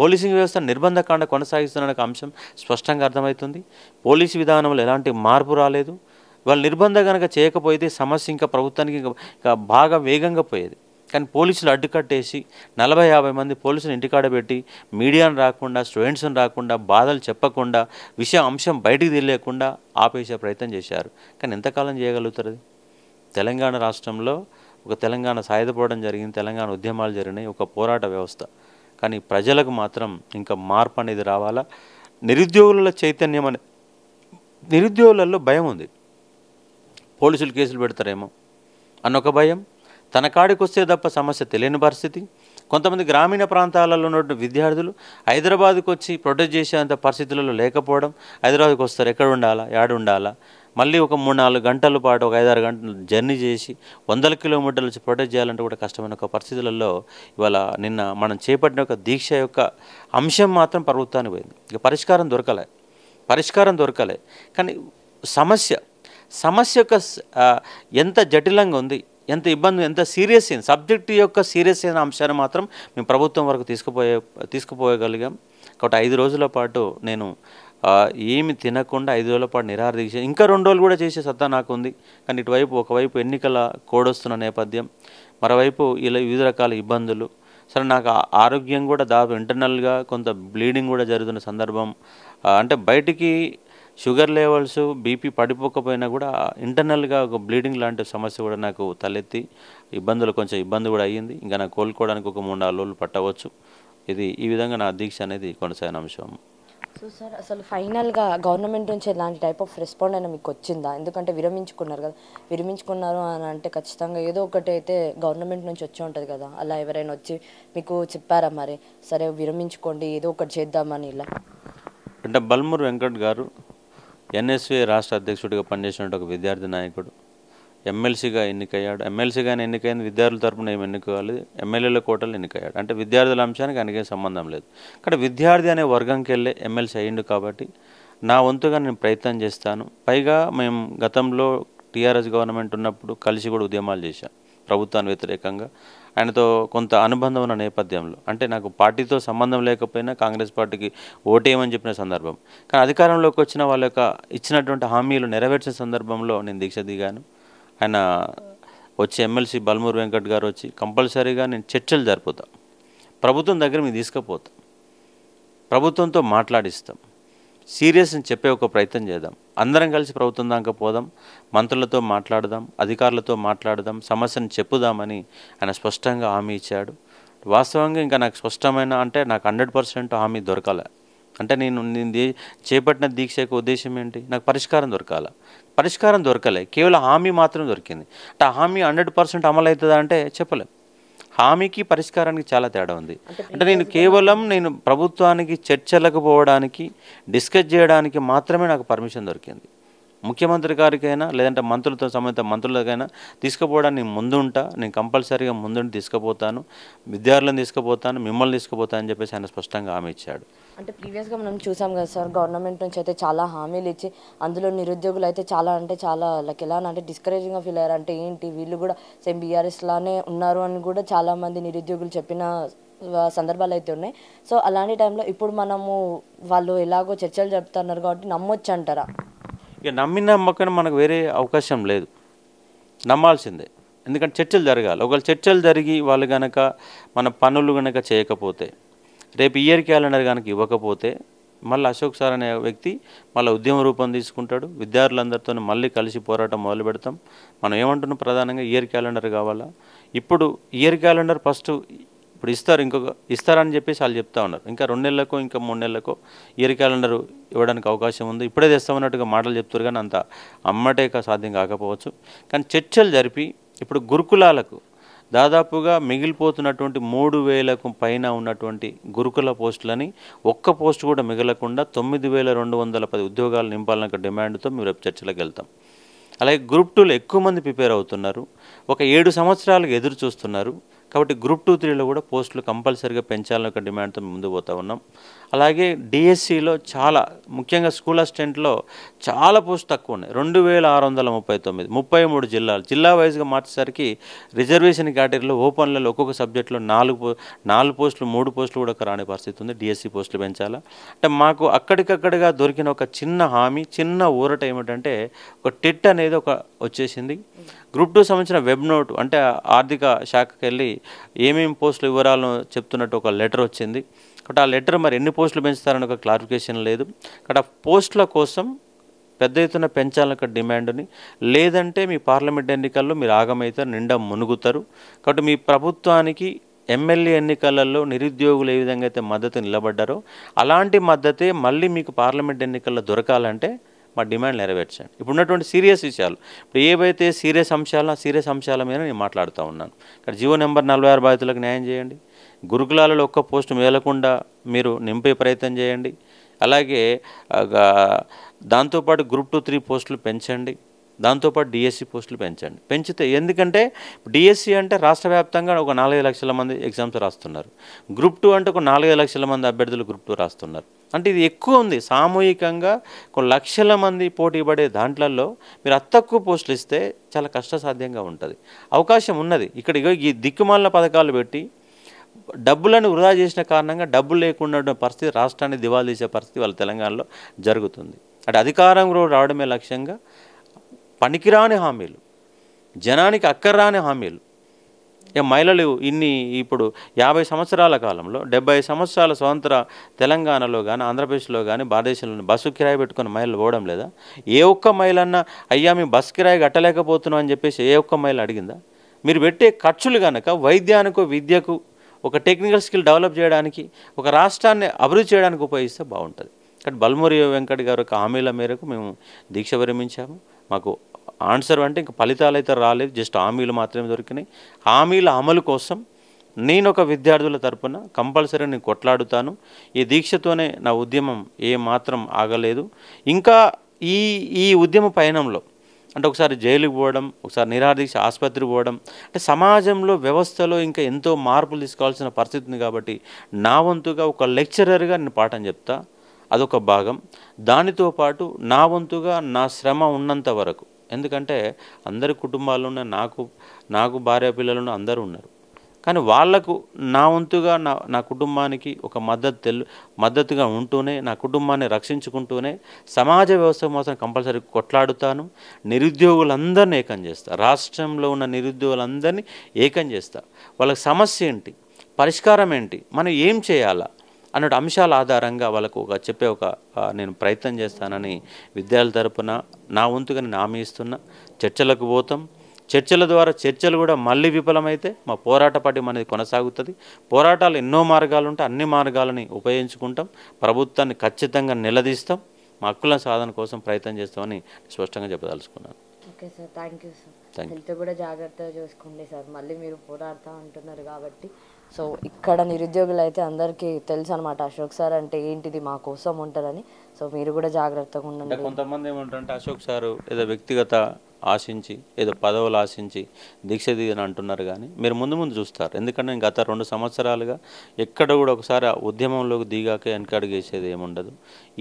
S2: పోలీసింగ్ వ్యవస్థ నిర్బంధకాండ కొనసాగిస్తున్న అంశం స్పష్టంగా అర్థమవుతుంది పోలీసు విధానంలో ఎలాంటి మార్పు రాలేదు వాళ్ళు నిర్బంధ కనుక చేయకపోయితే సమస్య ఇంకా ప్రభుత్వానికి ఇంకా బాగా వేగంగా పోయేది కానీ పోలీసులు అడ్డుకట్టేసి నలభై యాభై మంది పోలీసులు ఇంటికాడ పెట్టి మీడియాను రాకుండా స్టూడెంట్స్ని రాకుండా బాధలు చెప్పకుండా విషయం అంశం బయటికి తెలియకుండా ఆపేసే ప్రయత్నం చేశారు కానీ ఎంతకాలం చేయగలుగుతారు తెలంగాణ రాష్ట్రంలో ఒక తెలంగాణ సాయుధపోవడం జరిగింది తెలంగాణ ఉద్యమాలు జరిగినాయి ఒక పోరాట వ్యవస్థ కానీ ప్రజలకు మాత్రం ఇంకా మార్పు అనేది రావాలా నిరుద్యోగుల చైతన్యం అనే నిరుద్యోగులలో భయం ఉంది పోలీసులు కేసులు పెడతారేమో అన్నొక భయం తన కాడికొస్తే తప్ప సమస్య తెలియని పరిస్థితి కొంతమంది గ్రామీణ ప్రాంతాలలో ఉన్న విద్యార్థులు హైదరాబాద్కు వచ్చి ప్రొటెక్ట్ చేసేంత పరిస్థితులలో లేకపోవడం హైదరాబాద్కి వస్తారు ఎక్కడ ఉండాలా ఏడు ఉండాలా మళ్ళీ ఒక మూడు నాలుగు గంటల పాటు ఒక ఐదారు గంటలు జర్నీ చేసి వందల కిలోమీటర్ల వచ్చి ప్రొటెక్ట్ చేయాలంటే కూడా కష్టమైన ఒక పరిస్థితులలో ఇవాళ నిన్న మనం చేపట్టిన ఒక దీక్ష యొక్క అంశం మాత్రం ప్రభుత్వానికి పోయింది ఇక పరిష్కారం దొరకలే పరిష్కారం దొరకలే కానీ సమస్య సమస్య యొక్క ఎంత జటిలంగా ఉంది ఎంత ఇబ్బంది ఎంత సీరియస్ అయిన సబ్జెక్ట్ యొక్క సీరియస్ అయిన అంశాన్ని మాత్రం మేము ప్రభుత్వం వరకు తీసుకుపోయే తీసుకుపోయగలిగాం కాబట్టి ఐదు రోజుల పాటు నేను ఏమి తినకుండా ఐదు రోజుల పాటు నిరాహార దీక్ష ఇంకా రెండు రోజులు కూడా చేసే సత్తా నాకు ఉంది కానీ ఇటువైపు ఒకవైపు ఎన్నికల కోడొస్తున్న నేపథ్యం మరోవైపు ఇలా వివిధ రకాల ఇబ్బందులు సరే నాకు ఆరోగ్యం కూడా దాదాపు ఇంటర్నల్గా కొంత బ్లీడింగ్ కూడా జరుగుతున్న సందర్భం అంటే బయటికి షుగర్ లెవెల్స్ బీపీ పడిపోకపోయినా కూడా ఇంటర్నల్గా ఒక బ్లీడింగ్ లాంటి సమస్య కూడా నాకు తలెత్తి ఇబ్బందులు కొంచెం ఇబ్బంది కూడా అయ్యింది ఇంకా నాకు కోలుకోవడానికి ఒక మూడు నాలుగు రోజులు పట్టవచ్చు ఇది ఈ విధంగా నా దీక్ష అనేది కొనసాగిన అంశం
S1: సో సార్ అసలు ఫైనల్గా గవర్నమెంట్ నుంచి ఎలాంటి టైప్ ఆఫ్ రెస్పాండ్ అయినా మీకు వచ్చిందా ఎందుకంటే విరమించుకున్నారు కదా విరమించుకున్నారు అని అంటే ఖచ్చితంగా ఏదో ఒకటి అయితే గవర్నమెంట్ నుంచి వచ్చి ఉంటుంది కదా అలా ఎవరైనా వచ్చి మీకు చెప్పారా మరి సరే విరమించుకోండి ఏదో ఒకటి చేద్దామని ఇలా
S2: అంటే బల్మూర్ వెంకట్ గారు ఎన్ఎస్వి రాష్ట్ర అధ్యక్షుడిగా పనిచేసిన ఒక విద్యార్థి నాయకుడు ఎమ్మెల్సీగా ఎన్నికయ్యాడు ఎమ్మెల్సీగానే ఎన్నికైంది విద్యార్థుల తరపున ఏమి ఎన్నుకోవాలి ఎమ్మెల్యేల కోటలు ఎన్నికయ్యాడు అంటే విద్యార్థుల అంశానికి ఆయనకే సంబంధం లేదు కానీ విద్యార్థి అనే వర్గంకి వెళ్ళే ఎమ్మెల్సీ అయ్యిండు కాబట్టి నా వంతుగా నేను ప్రయత్నం చేస్తాను పైగా మేము గతంలో టీఆర్ఎస్ గవర్నమెంట్ ఉన్నప్పుడు కలిసి కూడా ఉద్యమాలు చేశాం ప్రభుత్వాన్ని వ్యతిరేకంగా ఆయనతో కొంత అనుబంధం ఉన్న నేపథ్యంలో అంటే నాకు పార్టీతో సంబంధం లేకపోయినా కాంగ్రెస్ పార్టీకి ఓటేయమని చెప్పిన సందర్భం కానీ అధికారంలోకి వచ్చిన వాళ్ళ యొక్క ఇచ్చినటువంటి హామీలు నెరవేర్చిన సందర్భంలో నేను దీక్ష దిగాను ఆయన వచ్చి ఎమ్మెల్సీ బల్మూరు వెంకట్ గారు వచ్చి కంపల్సరీగా నేను చర్చలు జరుపుతా ప్రభుత్వం దగ్గర మేము తీసుకుపోతాం ప్రభుత్వంతో మాట్లాడిస్తాం సీరియస్ అని చెప్పే ఒక ప్రయత్నం చేద్దాం అందరం కలిసి ప్రభుత్వం దాకా పోదాం మంత్రులతో మాట్లాడదాం అధికారులతో మాట్లాడదాం సమస్యను చెప్పుదామని ఆయన స్పష్టంగా హామీ ఇచ్చాడు వాస్తవంగా ఇంకా నాకు స్పష్టమైన అంటే నాకు హండ్రెడ్ పర్సెంట్ హామీ దొరకాలి అంటే నేను నేను చేపట్టిన దీక్ష యొక్క ఉద్దేశం ఏంటి నాకు పరిష్కారం దొరకాల పరిష్కారం దొరకలే కేవలం హామీ మాత్రం దొరికింది అంటే హామీ హండ్రెడ్ పర్సెంట్ అమలు అవుతుందా అంటే చెప్పలేదు హామీకి పరిష్కారానికి చాలా తేడా ఉంది అంటే నేను కేవలం నేను ప్రభుత్వానికి చర్చలకు పోవడానికి డిస్కస్ చేయడానికి మాత్రమే నాకు పర్మిషన్ దొరికింది ముఖ్యమంత్రి గారికైనా లేదంటే మంత్రులతో సంబంధిత మంత్రులకైనా తీసుకుపోవడానికి నేను ముందుంటా నేను కంపల్సరీగా ముందుండి తీసుకుపోతాను విద్యార్థులను తీసుకుపోతాను మిమ్మల్ని తీసుకుపోతాను అని చెప్పేసి ఆయన స్పష్టంగా హామీ ఇచ్చాడు
S1: అంటే ప్రీవియస్గా మనం చూసాం కదా సార్ గవర్నమెంట్ నుంచి అయితే చాలా హామీలు ఇచ్చి అందులో నిరుద్యోగులు అయితే చాలా అంటే చాలా లైక్ ఎలా అంటే డిస్కరేజింగ్గా ఫీల్ అయ్యారు అంటే ఏంటి వీళ్ళు కూడా సేమ్ బీఆర్ఎస్ లానే ఉన్నారు అని కూడా చాలామంది నిరుద్యోగులు చెప్పిన సందర్భాలు అయితే ఉన్నాయి సో అలాంటి టైంలో ఇప్పుడు మనము వాళ్ళు ఎలాగో చర్చలు చెప్తున్నారు కాబట్టి నమ్మొచ్చు అంటారా
S2: ఇక నమ్మిన నమ్మకం మనకు వేరే అవకాశం లేదు నమ్మాల్సిందే ఎందుకంటే చర్చలు జరగాలి ఒకవేళ చర్చలు జరిగి వాళ్ళు కనుక మన పనులు కనుక చేయకపోతే రేపు ఇయర్ క్యాలెండర్ కనుక ఇవ్వకపోతే మళ్ళీ అశోక్ సార్ అనే వ్యక్తి మళ్ళీ ఉద్యమ రూపం తీసుకుంటాడు విద్యార్థులందరితో మళ్ళీ కలిసి పోరాటం మొదలు పెడతాం మనం ఏమంటున్నాం ప్రధానంగా ఇయర్ క్యాలెండర్ కావాలా ఇప్పుడు ఇయర్ క్యాలెండర్ ఫస్ట్ ఇప్పుడు ఇస్తారు ఇంకొక ఇస్తారని చెప్పేసి వాళ్ళు చెప్తా ఉన్నారు ఇంకా రెండు నెలలకో ఇంకా మూడు నెలలకో ఇయర్ క్యాలెండర్ ఇవ్వడానికి అవకాశం ఉంది ఇప్పుడే తెస్తామన్నట్టుగా మాటలు చెప్తారు కానీ అంత అమ్మటే సాధ్యం కాకపోవచ్చు కానీ చర్చలు జరిపి ఇప్పుడు గురుకులాలకు దాదాపుగా మిగిలిపోతున్నటువంటి మూడు వేలకు పైన ఉన్నటువంటి గురుకుల పోస్టులని ఒక్క పోస్ట్ కూడా మిగలకుండా తొమ్మిది వేల రెండు వందల పది ఉద్యోగాలు నింపాలన్న డిమాండ్తో మేము రేపు చర్చలకు వెళ్తాం అలాగే గ్రూప్ టూలో ఎక్కువ మంది ప్రిపేర్ అవుతున్నారు ఒక ఏడు సంవత్సరాలకు ఎదురు చూస్తున్నారు కాబట్టి గ్రూప్ టూ త్రీలో కూడా పోస్టులు కంపల్సరీగా పెంచాలన్న ఒక డిమాండ్తో ముందు పోతా ఉన్నాం అలాగే డిఎస్సిలో e చాలా ముఖ్యంగా స్కూల్ అసిస్టెంట్లో చాలా పోస్ట్ తక్కువ ఉన్నాయి రెండు వేల ఆరు వందల ముప్పై తొమ్మిది ముప్పై మూడు జిల్లాలు జిల్లా వైజ్గా మార్చేసరికి రిజర్వేషన్ కేటగిరీలో ఓపెన్లలో ఒక్కొక్క సబ్జెక్టులో నాలుగు నాలుగు పోస్టులు మూడు పోస్టులు కూడా రాని పరిస్థితి ఉంది డిఎస్సి e పోస్టులు పెంచాలా అంటే మాకు అక్కడికక్కడగా దొరికిన ఒక చిన్న హామీ చిన్న ఊరట ఏమిటంటే ఒక టెట్ అనేది ఒక వచ్చేసింది గ్రూప్ టూ సంబంధించిన వెబ్ నోట్ అంటే ఆర్థిక శాఖకి వెళ్ళి ఏమేమి పోస్టుల వివరాలను చెప్తున్నట్టు ఒక లెటర్ వచ్చింది కాబట్టి ఆ లెటర్ మరి ఎన్ని పోస్టులు పెంచుతారని ఒక క్లారిఫికేషన్ లేదు అక్కడ పోస్టుల కోసం పెద్ద ఎత్తున పెంచాలని ఒక డిమాండ్ని లేదంటే మీ పార్లమెంట్ ఎన్నికల్లో మీరు ఆగమవుతారు నిండా మునుగుతారు కాబట్టి మీ ప్రభుత్వానికి ఎమ్మెల్యే ఎన్నికలలో నిరుద్యోగులు ఏ విధంగా అయితే మద్దతు నిలబడ్డారో అలాంటి మద్దతే మళ్ళీ మీకు పార్లమెంట్ ఎన్నికల్లో దొరకాలంటే మా డిమాండ్ నెరవేర్చండి ఇప్పుడు ఉన్నటువంటి సీరియస్ విషయాలు ఇప్పుడు ఏవైతే సీరియస్ అంశాలు ఆ సీరియస్ అంశాల మీద నేను మాట్లాడుతూ ఉన్నాను ఇక్కడ జీవో నెంబర్ నలభై ఆరు బాధితులకు న్యాయం చేయండి గురుకులాలలో ఒక్క పోస్టు మేలకుండా మీరు నింపే ప్రయత్నం చేయండి అలాగే దాంతోపాటు గ్రూప్ టూ త్రీ పోస్టులు పెంచండి దాంతోపాటు డిఎస్సి పోస్టులు పెంచండి పెంచితే ఎందుకంటే డిఎస్సి అంటే రాష్ట్ర వ్యాప్తంగా ఒక నాలుగైదు లక్షల మంది ఎగ్జామ్స్ రాస్తున్నారు గ్రూప్ టూ అంటే ఒక నాలుగైదు లక్షల మంది అభ్యర్థులు గ్రూప్ టూ రాస్తున్నారు అంటే ఇది ఎక్కువ ఉంది సామూహికంగా కొన్ని లక్షల మంది పోటీ పడే దాంట్లలో మీరు అత్తక్కువ పోస్టులు ఇస్తే చాలా కష్టసాధ్యంగా ఉంటుంది అవకాశం ఉన్నది ఇక్కడ ఈ దిక్కుమాలిన పథకాలు పెట్టి డబ్బులను వృధా చేసిన కారణంగా డబ్బులు లేకుండా పరిస్థితి రాష్ట్రాన్ని దివాలు తీసే పరిస్థితి వాళ్ళ తెలంగాణలో జరుగుతుంది అంటే అధికారంలో రావడమే లక్ష్యంగా పనికిరాని హామీలు జనానికి అక్కర్రాని హామీలు మహిళలు ఇన్ని ఇప్పుడు యాభై సంవత్సరాల కాలంలో డెబ్బై సంవత్సరాల స్వతంత్ర తెలంగాణలో కానీ ఆంధ్రప్రదేశ్లో కానీ భారతదేశంలో బస్సు కిరాయి పెట్టుకుని మహిళలు పోవడం లేదా ఏ ఒక్క మహిళన్నా అయ్యా మేము బస్సు కిరాయి కట్టలేకపోతున్నాం అని చెప్పేసి ఏ ఒక్క మహిళ అడిగిందా మీరు పెట్టే ఖర్చులు కనుక వైద్యానికో విద్యకు ఒక టెక్నికల్ స్కిల్ డెవలప్ చేయడానికి ఒక రాష్ట్రాన్ని అభివృద్ధి చేయడానికి ఉపయోగిస్తే బాగుంటుంది కానీ బల్మూరి వెంకట్ గారు యొక్క హామీల మేరకు మేము దీక్ష విరమించాము మాకు ఆన్సర్ అంటే ఇంకా ఫలితాలు అయితే రాలేదు జస్ట్ హామీలు మాత్రమే దొరికినాయి హామీల అమలు కోసం నేను ఒక విద్యార్థుల తరపున కంపల్సరీ నేను కొట్లాడుతాను ఈ దీక్షతోనే నా ఉద్యమం ఏ మాత్రం ఆగలేదు ఇంకా ఈ ఈ ఉద్యమ పయనంలో అంటే ఒకసారి జైలుకు పోవడం ఒకసారి నిరాదీక్ష ఆసుపత్రికి పోవడం అంటే సమాజంలో వ్యవస్థలో ఇంకా ఎంతో మార్పులు తీసుకోవాల్సిన పరిస్థితి ఉంది కాబట్టి నా వంతుగా ఒక లెక్చరర్గా నేను పాఠం చెప్తా అదొక భాగం దానితో పాటు నా వంతుగా నా శ్రమ ఉన్నంత వరకు ఎందుకంటే అందరి కుటుంబాల్లోనే నాకు నాకు భార్య పిల్లలను అందరూ ఉన్నారు కానీ వాళ్లకు నా వంతుగా నా నా కుటుంబానికి ఒక మద్దతు తెలు మద్దతుగా ఉంటూనే నా కుటుంబాన్ని రక్షించుకుంటూనే సమాజ వ్యవస్థ కోసం కంపల్సరీ కొట్లాడుతాను నిరుద్యోగులందరినీ ఏకం చేస్తా రాష్ట్రంలో ఉన్న నిరుద్యోగులందరినీ ఏకం చేస్తా వాళ్ళకి సమస్య ఏంటి పరిష్కారం ఏంటి మనం ఏం చేయాలా అన్నట్టు అంశాల ఆధారంగా వాళ్ళకు ఒక చెప్పే ఒక నేను ప్రయత్నం చేస్తానని విద్యార్థుల తరపున నా వంతుగా నేను హామీ ఇస్తున్నా చర్చలకు పోతాం చర్చల ద్వారా చర్చలు కూడా మళ్ళీ విఫలమైతే మా పోరాట పటిం అనేది కొనసాగుతుంది పోరాటాలు ఎన్నో మార్గాలు ఉంటే అన్ని మార్గాలని ఉపయోగించుకుంటాం ప్రభుత్వాన్ని ఖచ్చితంగా నిలదీస్తాం మా హక్కుల సాధన కోసం ప్రయత్నం చేస్తామని స్పష్టంగా చెప్పదలుచుకున్నాను
S1: okay sir thank you sir health కూడా జాగ్రత్తగా చూసుకోండి సార్ మళ్ళీ మీరు పోరాడుతూ ఉంటున్నారు కాబట్టి సో ఇక్కడ నిరుద్యోగులు అయితే అందరికీ తెలుసు అనమాట అశోక్ సార్ అంటే ఏంటిది మా కోసం ఉంటారని సో మీరు కూడా జాగ్రత్తగా ఉండండి
S2: కొంతమంది ఏమంటారంటే అశోక్ సారు ఏదో వ్యక్తిగత ఆశించి ఏదో పదవులు ఆశించి దీక్ష దిగని అంటున్నారు కానీ మీరు ముందు ముందు చూస్తారు ఎందుకంటే గత రెండు సంవత్సరాలుగా ఎక్కడ కూడా ఒకసారి ఉద్యమంలోకి దిగాక వెనకడుగు వేసేది ఏముండదు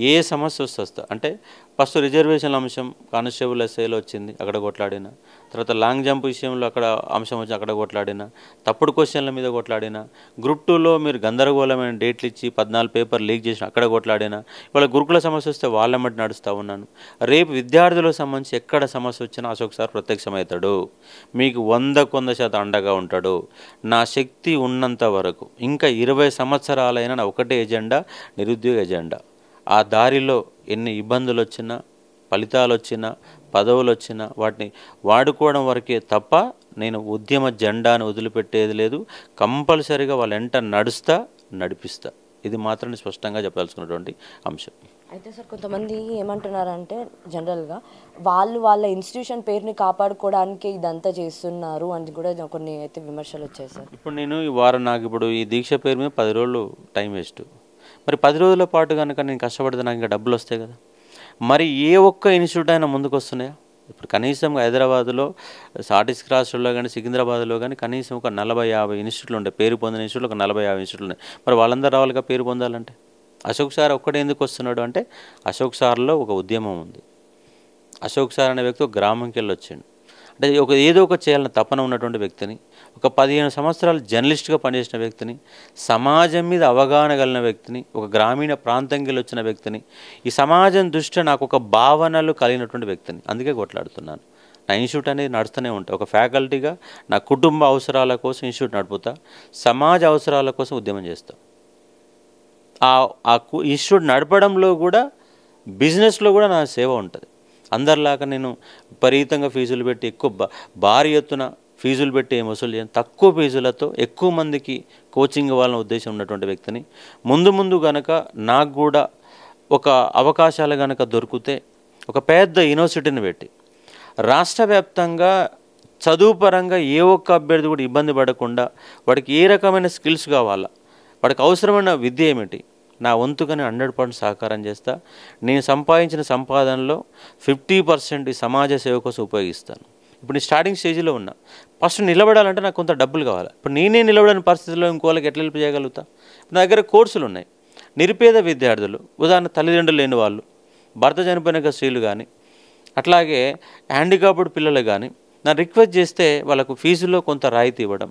S2: ఏ సమస్య వస్తే అంటే ఫస్ట్ రిజర్వేషన్ల అంశం కానిస్టేబుల్ ఎస్ఐలో వచ్చింది అక్కడ కొట్లాడిన తర్వాత లాంగ్ జంప్ విషయంలో అక్కడ అంశం వచ్చి అక్కడ కొట్లాడిన తప్పుడు క్వశ్చన్ల మీద కొట్లాడిన గ్రూప్ టూలో మీరు గందరగోళమైన డేట్లు ఇచ్చి పద్నాలుగు పేపర్ లీక్ చేసిన అక్కడ కొట్లాడిన ఇవాళ గురుకుల సమస్య వస్తే వాళ్ళ మట్టి నడుస్తూ ఉన్నాను రేపు విద్యార్థులకు సంబంధించి ఎక్కడ సమస్య వచ్చినా అశోక్ సార్ ప్రత్యక్షమవుతాడు మీకు వంద కొంద శాతం అండగా ఉంటాడు నా శక్తి ఉన్నంత వరకు ఇంకా ఇరవై సంవత్సరాలైన నా ఒకటే ఎజెండా నిరుద్యోగ ఎజెండా ఆ దారిలో ఎన్ని ఇబ్బందులు వచ్చినా ఫలితాలు వచ్చినా పదవులు వచ్చినా వాటిని వాడుకోవడం వరకే తప్ప నేను ఉద్యమ జెండాను వదిలిపెట్టేది లేదు కంపల్సరీగా వాళ్ళ ఎంట నడుస్తా నడిపిస్తా ఇది మాత్రమే స్పష్టంగా చెప్పదలుచుకున్నటువంటి అంశం
S1: అయితే సార్ కొంతమంది ఏమంటున్నారంటే జనరల్గా వాళ్ళు వాళ్ళ ఇన్స్టిట్యూషన్ పేరుని కాపాడుకోవడానికి ఇదంతా చేస్తున్నారు అని కూడా కొన్ని అయితే విమర్శలు వచ్చాయి సార్
S2: ఇప్పుడు నేను ఈ వారం నాకు ఇప్పుడు ఈ దీక్ష పేరు మీద పది రోజులు టైం వేస్ట్ మరి పది రోజుల పాటు కనుక నేను కష్టపడితే నాకు ఇంకా డబ్బులు వస్తాయి కదా మరి ఏ ఒక్క ఇన్స్టిట్యూట్ అయినా ముందుకు వస్తున్నాయా ఇప్పుడు కనీసం హైదరాబాద్లో సాటిస్ క్రాస్లో కానీ సికింద్రాబాద్లో కానీ కనీసం ఒక నలభై యాభై ఇన్స్టిట్యూట్లు ఉంటాయి పేరు పొందిన ఇన్స్టిట్యూట్లు ఒక నలభై యాభై ఇన్స్టిట్యూట్లు ఉన్నాయి మరి వాళ్ళందరూ రావాలిగా పేరు పొందాలంటే అశోక్ సార్ ఒక్కడే ఎందుకు వస్తున్నాడు అంటే అశోక్ సార్లో ఒక ఉద్యమం ఉంది అశోక్ సార్ అనే వ్యక్తి ఒక గ్రామంకి వెళ్ళి వచ్చాడు అంటే ఒక ఏదో ఒక చేయాలని తపన ఉన్నటువంటి వ్యక్తిని ఒక పదిహేను సంవత్సరాలు జర్నలిస్ట్గా పనిచేసిన వ్యక్తిని సమాజం మీద అవగాహన కలిగిన వ్యక్తిని ఒక గ్రామీణ ప్రాంతంకి వచ్చిన వ్యక్తిని ఈ సమాజం దృష్ట్యా నాకు ఒక భావనలు కలిగినటువంటి వ్యక్తిని అందుకే కొట్లాడుతున్నాను నా ఇన్స్టిట్యూట్ అనేది నడుస్తూనే ఉంటాయి ఒక ఫ్యాకల్టీగా నా కుటుంబ అవసరాల కోసం ఇన్స్టిట్యూట్ నడుపుతా సమాజ అవసరాల కోసం ఉద్యమం చేస్తా ఆ ఇన్స్టిట్యూట్ నడపడంలో కూడా బిజినెస్లో కూడా నా సేవ ఉంటుంది అందరిలాగా నేను విపరీతంగా ఫీజులు పెట్టి ఎక్కువ భారీ ఎత్తున ఫీజులు పెట్టి ఏం వసూలు చేయను తక్కువ ఫీజులతో ఎక్కువ మందికి కోచింగ్ ఇవ్వాలన్న ఉద్దేశం ఉన్నటువంటి వ్యక్తిని ముందు ముందు గనక నాకు కూడా ఒక అవకాశాలు కనుక దొరికితే ఒక పెద్ద యూనివర్సిటీని పెట్టి రాష్ట్ర వ్యాప్తంగా చదువు పరంగా ఏ ఒక్క అభ్యర్థి కూడా ఇబ్బంది పడకుండా వాడికి ఏ రకమైన స్కిల్స్ కావాలా వాడికి అవసరమైన విద్య ఏమిటి నా వంతుకని హండ్రెడ్ పర్సెంట్ సహకారం చేస్తా నేను సంపాదించిన సంపాదనలో ఫిఫ్టీ పర్సెంట్ ఈ సమాజ సేవ కోసం ఉపయోగిస్తాను ఇప్పుడు నేను స్టార్టింగ్ స్టేజ్లో ఉన్నా ఫస్ట్ నిలబడాలంటే నాకు కొంత డబ్బులు కావాలి ఇప్పుడు నేనే నిలబడని పరిస్థితుల్లో ఇంకోళ్ళకి ఎట్లా హెల్ప్ చేయగలుగుతా నా దగ్గర కోర్సులు ఉన్నాయి నిరుపేద విద్యార్థులు ఉదాహరణ తల్లిదండ్రులు లేని వాళ్ళు భర్త చనిపోయిన స్త్రీలు కానీ అట్లాగే హ్యాండికాప్డ్ పిల్లలు కానీ నా రిక్వెస్ట్ చేస్తే వాళ్ళకు ఫీజులో కొంత రాయితీ ఇవ్వడం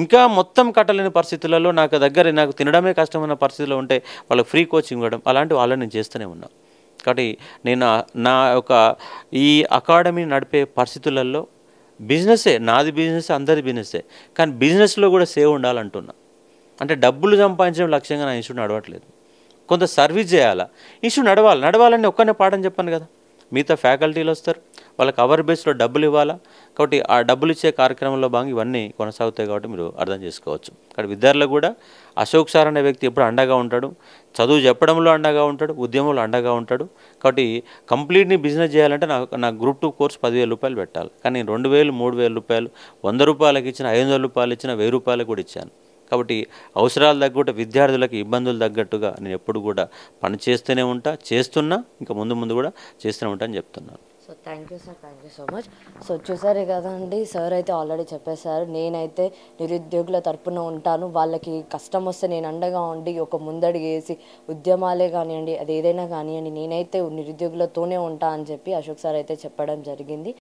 S2: ఇంకా మొత్తం కట్టలేని పరిస్థితులలో నాకు దగ్గర నాకు తినడమే కష్టమైన పరిస్థితుల్లో ఉంటే వాళ్ళకు ఫ్రీ కోచింగ్ ఇవ్వడం అలాంటి వాళ్ళని నేను చేస్తూనే ఉన్నా కాబట్టి నేను నా యొక్క ఈ అకాడమీ నడిపే పరిస్థితులలో బిజినెసే నాది బిజినెస్ అందరి బిజినెసే కానీ బిజినెస్లో కూడా సేవ్ ఉండాలంటున్నా అంటే డబ్బులు సంపాదించడం లక్ష్యంగా నా ఇన్స్టిట్యూట్ నడవట్లేదు కొంత సర్వీస్ చేయాలా ఇన్స్టిట్యూట్ నడవాలి నడవాలని ఒక్కనే పాఠం చెప్పాను కదా మిగతా ఫ్యాకల్టీలు వస్తారు వాళ్ళకి అవర్ బేస్లో డబ్బులు ఇవ్వాలా కాబట్టి ఆ డబ్బులు ఇచ్చే కార్యక్రమంలో భాగం ఇవన్నీ కొనసాగుతాయి కాబట్టి మీరు అర్థం చేసుకోవచ్చు కానీ విద్యార్థులు కూడా అశోక్ సార్ అనే వ్యక్తి ఎప్పుడు అండగా ఉంటాడు చదువు చెప్పడంలో అండగా ఉంటాడు ఉద్యమంలో అండగా ఉంటాడు కాబట్టి కంప్లీట్ని బిజినెస్ చేయాలంటే నాకు నా గ్రూప్ టూ కోర్స్ పదివేల రూపాయలు పెట్టాలి కానీ రెండు వేలు మూడు వేల రూపాయలు వంద రూపాయలకి ఇచ్చిన ఐదు వందల రూపాయలు ఇచ్చిన వెయ్యి రూపాయలు కూడా ఇచ్చాను కాబట్టి అవసరాలు తగ్గట్టు విద్యార్థులకు ఇబ్బందులు తగ్గట్టుగా నేను ఎప్పుడు కూడా పని చేస్తూనే ఉంటా చేస్తున్నా ఇంకా ముందు ముందు కూడా చేస్తూనే ఉంటా అని చెప్తున్నాను
S1: so thank you sir thank you so much so చూసారు కదండి సార్ అయితే ఆల్రెడీ చెప్పేశారు నేనైతే నిరుద్యోగుల తరపున ఉంటాను వాళ్ళకి కష్టం వస్తే నేను అండగా ఉండి ఒక ముందడి వేసి ఉద్యమాలే కానివ్వండి అది ఏదైనా కానివ్వండి నేనైతే నిరుద్యోగులతోనే ఉంటా అని చెప్పి అశోక్ సార్ అయితే చెప్పడం జరిగింది